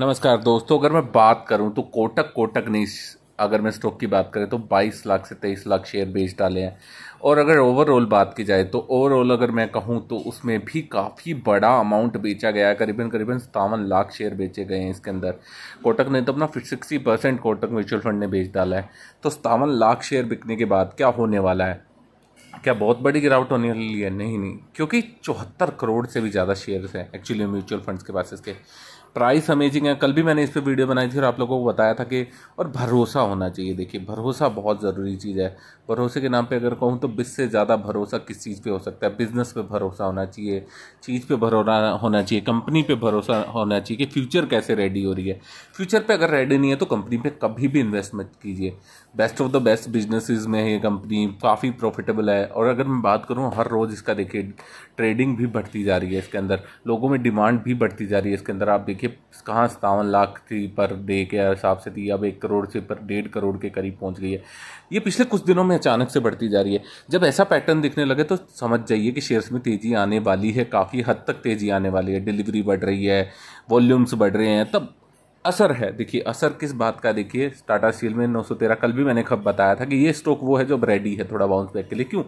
नमस्कार दोस्तों अगर मैं बात करूं तो कोटक कोटक ने अगर मैं स्टॉक की बात करें तो 22 लाख से 23 लाख शेयर बेच डाले हैं और अगर ओवरऑल बात की जाए तो ओवरऑल अगर मैं कहूं तो उसमें भी काफ़ी बड़ा अमाउंट बेचा गया है करीबन करीबन सतावन लाख शेयर बेचे गए हैं इसके अंदर कोटक ने तो अपना sixty percent Kotak mutual fund ने बेच डाला है तो सतावन लाख शेयर बिकने के बाद क्या होने वाला है क्या बहुत बड़ी गिरावट होने वाली है नहीं नहीं क्योंकि चौहत्तर करोड़ से भी ज़्यादा शेयर्स हैं एक्चुअली म्यूचुअल फंड्स के पास इसके प्राइस अमेजिंग है कल भी मैंने इस पर वीडियो बनाई थी और आप लोगों को बताया था कि और भरोसा होना चाहिए देखिए भरोसा बहुत ज़रूरी चीज़ है भरोसे के नाम पे अगर कहूँ तो बिस से ज़्यादा भरोसा किस चीज़ पे हो सकता है बिज़नेस पे भरोसा होना चाहिए चीज़ पे भरोसा होना चाहिए कंपनी पे भरोसा होना चाहिए कि फ्यूचर कैसे रेडी हो रही है फ्यूचर पर अगर रेडी नहीं है तो कंपनी पर कभी भी इन्वेस्टमेंट कीजिए best of the best businesses में ये कंपनी काफ़ी प्रॉफिटेबल है और अगर मैं बात करूँ हर रोज़ इसका देखिए ट्रेडिंग भी बढ़ती जा रही है इसके अंदर लोगों में डिमांड भी बढ़ती जा रही है इसके अंदर आप देखिए देखिए कहाँ सतावन लाख थी पर डे के हिसाब से थी अब एक करोड़ से पर डेढ़ करोड़ के करीब पहुँच गई है ये पिछले कुछ दिनों में अचानक से बढ़ती जा रही है जब ऐसा पैटर्न दिखने लगे तो समझ जाइए कि शेयर्स में तेज़ी आने वाली है काफ़ी हद तक तेज़ी आने वाली है डिलीवरी बढ़ रही है वॉल्यूम्स बढ़ रहे हैं तब असर है देखिए असर किस बात का देखिए टाटा स्टील में 913 कल भी मैंने खब बताया था कि ये स्टॉक वो है जो रेडी है थोड़ा बाउंस बैक के लिए क्यों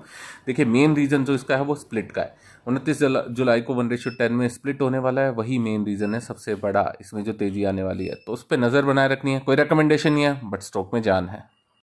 देखिए मेन रीजन जो इसका है वो स्प्लिट का है उनतीस जुलाई को वन रेशो टेन में स्प्लिट होने वाला है वही मेन रीजन है सबसे बड़ा इसमें जो तेजी आने वाली है तो उस पर नज़र बनाए रखनी है कोई रिकमेंडेशन नहीं है बट स्टॉक में जान है